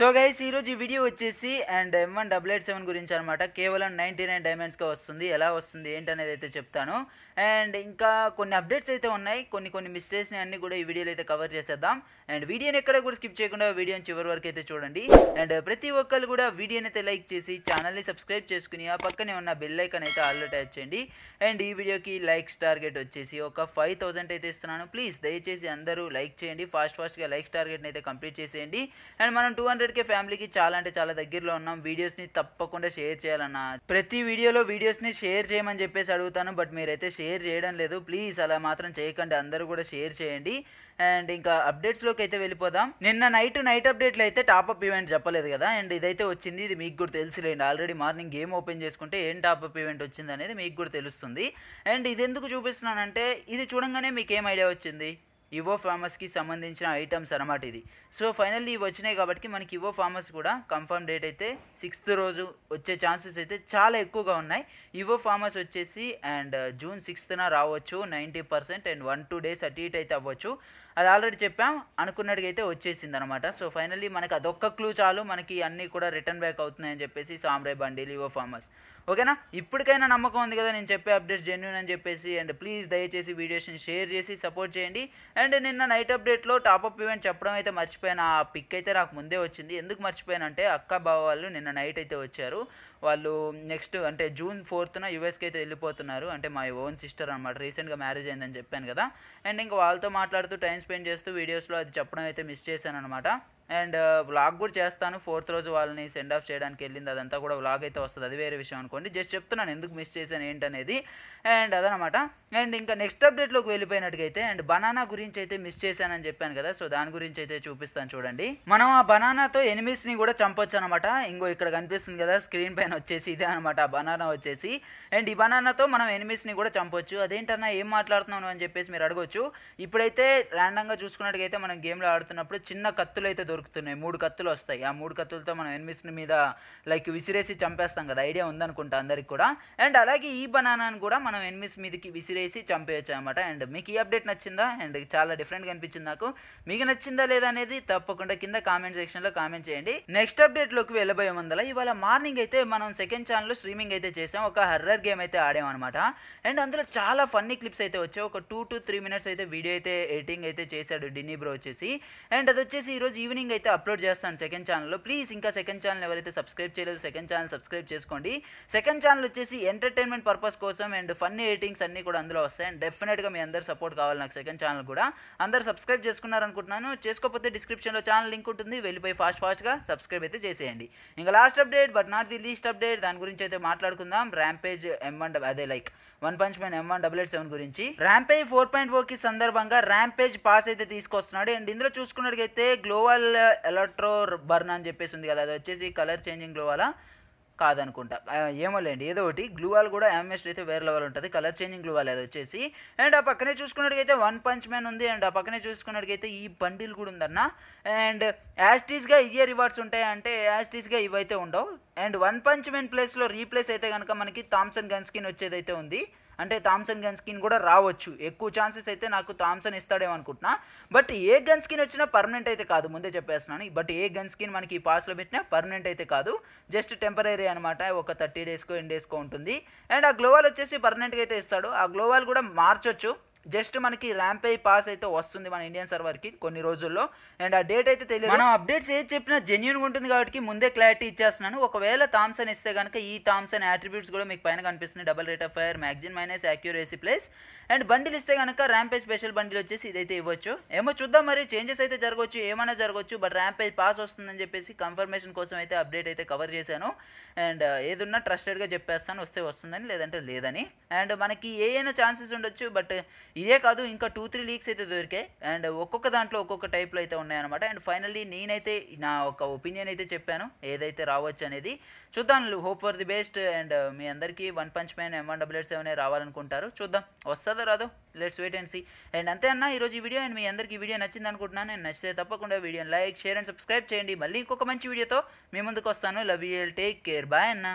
so guys ఈరోజు ఈ video వచ్చేసి and M one double eight seven గురించి అనమాట కేవలం నైంటీ నైన్ డైమండ్స్గా వస్తుంది ఎలా వస్తుంది ఏంటి అనేది అయితే చెప్తాను అండ్ ఇంకా కొన్ని అప్డేట్స్ అయితే ఉన్నాయి కొన్ని కొన్ని మిస్టేక్స్ని అన్ని కూడా ఈ వీడియోలో అయితే కవర్ చేసేద్దాం అండ్ వీడియోని ఎక్కడ కూడా స్కిప్ చేయకుండా వీడియోని చివరి వరకు అయితే చూడండి అండ్ ప్రతి ఒక్కరు కూడా వీడియోని అయితే లైక్ చేసి ఛానల్ని సబ్స్క్రైబ్ చేసుకుని ఆ పక్కనే ఉన్న బెల్లైకన్ అయితే ఆల్లో టైప్ చేయండి అండ్ ఈ వీడియోకి లైక్స్ టార్గెట్ వచ్చేసి ఒక ఫైవ్ థౌసండ్ అయితే ఇస్తున్నాను ప్లీజ్ దయచేసి అందరూ లైక్ చేయండి ఫాస్ట్ ఫాస్ట్గా లైక్స్ టార్గెట్ని అయితే కంప్లీట్ చేసేయండి అండ్ మనం టూ హండ్రెడ్ ఇప్పటికే ఫ్యామిలీకి చాలా అంటే చాలా దగ్గరలో ఉన్నాం వీడియోస్ని తప్పకుండా షేర్ చేయాలన్న ప్రతి వీడియోలో వీడియోస్ని షేర్ చేయమని చెప్పేసి అడుగుతాను బట్ మీరైతే షేర్ చేయడం లేదు ప్లీజ్ అలా మాత్రం చేయకండి అందరూ కూడా షేర్ చేయండి అండ్ ఇంకా అప్డేట్స్లోకి అయితే వెళ్ళిపోదాం నిన్న నైట్ నైట్ అప్డేట్లు అయితే టాప్అప్ ఈవెంట్ చెప్పలేదు కదా అండ్ ఇదైతే వచ్చింది ఇది మీకు కూడా తెలిసిలేండి ఆల్రెడీ మార్నింగ్ గేమ్ ఓపెన్ చేసుకుంటే ఏం టాప్అప్ ఈవెంట్ వచ్చింది అనేది మీకు కూడా తెలుస్తుంది అండ్ ఇది ఎందుకు చూపిస్తున్నానంటే ఇది చూడంగానే మీకు ఏం ఐడియా వచ్చింది ఇవో ఫార్మర్స్కి సంబంధించిన ఐటమ్స్ అనమాట ఇది సో ఫైనల్లీ ఇవి వచ్చినాయి కాబట్టి మనకి ఇవో ఫార్మర్స్ కూడా కన్ఫర్మ్ డేట్ అయితే సిక్స్త్ రోజు వచ్చే ఛాన్సెస్ అయితే చాలా ఎక్కువగా ఉన్నాయి ఇవో ఫార్మర్స్ వచ్చేసి అండ్ జూన్ సిక్స్త్న రావచ్చు ninety percent and one two days అటు ఇటు అయితే అవ్వచ్చు అది ఆల్రెడీ చెప్పాం అనుకున్నట్టుగా వచ్చేసింది అనమాట సో ఫైనల్లీ మనకి అదొక్క క్లూ చాలు మనకి అన్నీ కూడా రిటర్న్ బ్యాక్ అవుతున్నాయని చెప్పేసి సామ్రే బండి లివో ఫార్మర్స్ ఓకేనా ఇప్పటికైనా నమ్మకం ఉంది కదా నేను చెప్పే అప్డేట్స్ జెన్యున్ అని చెప్పేసి అండ్ ప్లీజ్ దయచేసి వీడియోస్ని షేర్ చేసి సపోర్ట్ చేయండి అండ్ నిన్న నైట్ అప్డేట్లో టాపప్ ఈవెంట్ చెప్పడం అయితే మర్చిపోయాను ఆ పిక్ అయితే నాకు ముందే వచ్చింది ఎందుకు మర్చిపోయానంటే అక్క బావ వాళ్ళు నిన్న నైట్ అయితే వచ్చారు వాళ్ళు నెక్స్ట్ అంటే జూన్ ఫోర్త్న యుఎస్కి అయితే వెళ్ళిపోతున్నారు అంటే మా ఓన్ సిస్టర్ అనమాట రీసెంట్గా మ్యారేజ్ అయిందని చెప్పాను కదా అండ్ ఇంకా వాళ్ళతో మాట్లాడుతూ టైం స్పెండ్ చేస్తూ వీడియోస్లో అది చెప్పడం అయితే మిస్ చేశాను అనమాట అండ్ వ్లాగ్ కూడా చేస్తాను ఫోర్త్ రోజు వాళ్ళని సెండ్ ఆఫ్ చేయడానికి వెళ్ళింది అదంతా కూడా వ్లాగ్ అయితే వస్తుంది అది వేరే విషయం అనుకోండి జస్ట్ చెప్తున్నాను ఎందుకు మిస్ చేశాను ఏంటనేది అండ్ అదనమాట అండ్ ఇంకా నెక్స్ట్ అప్డేట్లోకి వెళ్ళిపోయినట్టుగైతే అండ్ బనానా గురించి అయితే మిస్ చేశానని చెప్పాను కదా సో దాని గురించి అయితే చూపిస్తాను చూడండి మనం ఆ బనానాతో ఎనిమిస్ని కూడా చంపొచ్చు అనమాట ఇంకో ఇక్కడ కనిపిస్తుంది కదా స్క్రీన్ పైన వచ్చేసి ఇదే అనమాట బనానా వచ్చేసి అండ్ ఈ బనానాతో మనం ఎనిమిస్ని కూడా చంపొచ్చు అదేంటన్నా ఏం మాట్లాడుతున్నాను అని చెప్పేసి మీరు అడగొచ్చు ఇప్పుడైతే ర్యాండంగా చూసుకున్నట్టుగా మనం గేమ్లో ఆడుతున్నప్పుడు చిన్న కత్తులు అయితే దొరుకుతున్నాయి మూడు కత్తులు వస్తాయి ఆ మూడు కత్తులతో మనం ఎనిమిస్ మీద లైక్ విసిరేసి చంపేస్తాం కదా ఐడియా ఉందనుకుంటా అందరికి కూడా అండ్ అలాగే ఈ బనానాను కూడా మనం ఎనిమిస్ మీదకి విసిరేసి చంపేయచ్చు అనమాట అండ్ మీకు ఈ అప్డేట్ నచ్చిందా అండ్ చాలా డిఫరెంట్గా అనిపించింది నాకు మీకు నచ్చిందా లేదా అనేది తప్పకుండా కింద కామెంట్ సెక్షన్లో కామెంట్ చేయండి నెక్స్ట్ అప్డేట్లోకి వెళ్ళబోయే ముందల ఇవాళ మార్నింగ్ అయితే మనం సెకండ్ ఛానల్లో స్ట్రీమింగ్ అయితే చేసాం ఒక హర్రర్ గేమ్ అయితే ఆడాం అనమాట అండ్ అందులో చాలా ఫన్నీ క్లిప్స్ అయితే వచ్చాయి ఒక టూ టు త్రీ మినిట్స్ అయితే వీడియో అయితే ఎడిటింగ్ అయితే చేశాడు డిన్నీ బ్రో వచ్చేసి అండ్ అది వచ్చేసి ఈరోజు ఈవినింగ్ మార్నింగ్ అయితే అప్లోడ్ చేస్తాను సెకండ్ ఛానల్లో ప్లీజ్ ఇంకా సెకండ్ ఛానల్ ఎవరైతే సబ్స్క్రైబ్ చేయలేదు సెకండ్ ఛానల్ సబ్స్క్రైబ్ చేసుకోండి సెకండ్ ఛానల్ వచ్చేసి ఎంటర్టైన్మెంట్ పర్పస్ కోసం అండ్ ఫన్నీ ఎడిటింగ్స్ అన్నీ కూడా అందులో వస్తాయి అండ్ డెఫినెట్గా మీ అందరు సపోర్ట్ కావాలి నాకు సెకండ్ ఛానల్ కూడా అందరు సబ్స్క్రైబ్ చేసుకున్నారనుకుంటున్నాను చేసుకోకపోతే డిస్క్రిప్షన్లో ఛానల్ లింక్ ఉంటుంది వెళ్ళిపోయి ఫాస్ట్ ఫాస్ట్గా సబ్స్క్రైబ్ అయితే చేసేయండి ఇంకా last update but not the least update దాని గురించి అయితే మాట్లాడుకుందాం ర్యాంపేజ్ ఎం వన్ అదే like one punch men M one double eight seven గురించి ర్యాంపేజ్ ఫోర్ పాయింట్ ఓకి సందర్భంగా ర్యాంపేజ్ పాస్ అయితే తీసుకొస్తున్నాడు అండ్ ఇందులో అయితే గ్లోబల్ ఎలక్ట్రో బర్న్ అని చెప్పేసి ఉంది కదా అది వచ్చేసి కలర్ చేంజింగ్ గ్లో అలా కాదనుకుంటా లేండి ఏదో ఒకటి గ్లూవాల్ కూడా ఎంఎస్డ్ అయితే వేరే లెవెల్ ఉంటుంది కలర్ చేంజింగ్ గ్లూవాల్ అది వచ్చేసి అండ్ ఆ పక్కనే చూసుకున్నట్టుకైతే వన్ పంచ్ మ్యాన్ ఉంది అండ్ ఆ పక్కనే చూసుకున్నట్టుకైతే ఈ బండిల్ కూడా ఉందన్న అండ్ యాస్టీస్గా ఇయర్ రివార్డ్స్ ఉంటాయి అంటే యాస్టీస్గా ఇవైతే ఉండవు అండ్ వన్ పంచ్ మ్యాన్ ప్లేస్లో రీప్లేస్ అయితే కనుక మనకి థామ్సన్ గన్ స్కిన్ వచ్చేదైతే ఉంది అంటే థామ్సన్ గన్ స్కిన్ కూడా రావచ్చు ఎక్కువ ఛాన్సెస్ అయితే నాకు థామ్సన్ ఇస్తాడేమో అనుకుంటున్నా బట్ ఏ గన్ స్కిన్ వచ్చినా పర్మనెంట్ అయితే కాదు ముందే చెప్పేస్తున్నాను బట్ ఏ గన్ స్కిన్ మనకి ఈ పాస్లో పెట్టినా పర్మనెంట్ అయితే కాదు జస్ట్ టెంపరీ అనమాట ఒక థర్టీ డేస్కో ఎన్ డేస్కో ఉంటుంది అండ్ ఆ గ్లోవాల్ వచ్చేసి పర్మనెంట్గా అయితే ఇస్తాడు ఆ గ్లోవాల్ కూడా మార్చొచ్చు జస్ట్ మనకి ర్యాంప్ అయి పాస్ అయితే వస్తుంది మన ఇండియన్ సర్వర్కి కొన్ని రోజుల్లో అండ్ ఆ డేట్ అయితే తెలియదు మనం అప్డేట్స్ ఏది చెప్పినా జెన్యున్గా ఉంటుంది కాబట్టి ముందే క్లారిటీ ఇచ్చేస్తున్నాను ఒకవేళ థామ్సన్ ఇస్తే కనుక ఈ థామ్సన్ యాట్రిబ్యూట్స్ కూడా మీకు పైన కనిపిస్తుంది double rate of fire magazine minus accuracy place and bundle ఇస్తే కనుక ర్యాంప్ స్పెషల్ బండిల్ వచ్చేసి ఇదైతే ఇవ్వచ్చు ఏమో చూద్దాం మరి చేంజెస్ అయితే జరగవచ్చు ఏమైనా జరగవచ్చు బట్ ర్యాంప్ పాస్ వస్తుందని చెప్పేసి కన్ఫర్మేషన్ కోసం అయితే అప్డేట్ అయితే కవర్ చేశాను అండ్ ఏదున్నా ట్రస్టెడ్గా చెప్పేస్తాను వస్తే వస్తుందని లేదంటే లేదని అండ్ మనకి ఏ ఛాన్సెస్ ఉండొచ్చు బట్ ఇదే కాదు ఇంకా టూ త్రీ లీక్స్ అయితే దొరికాయి అండ్ ఒక్కొక్క దాంట్లో ఒక్కొక్క టైప్లో అయితే ఉన్నాయన్నమాట అండ్ ఫైనల్లీ నేనైతే నా ఒక ఒపీనియన్ అయితే చెప్పాను ఏదైతే రావచ్చు అనేది చూద్దాం hope for the best and మీ అందరికీ one punch man M one double eight seven రావాలనుకుంటారు చూద్దాం వస్తుందో రాదు let's wait and see and అంతే అన్న ఈరోజు ఈ వీడియో అండ్ మీ అందరికీ వీడియో నచ్చింది అనుకుంటున్నాను నేను నచ్చితే తప్పకుండా వీడియోని లైక్ షేర్ అండ్ సబ్స్క్రైబ్ చేయండి మళ్ళీ ఇంకొక మంచి వీడియోతో మీ ముందుకు వస్తాను love you take care bye అన్న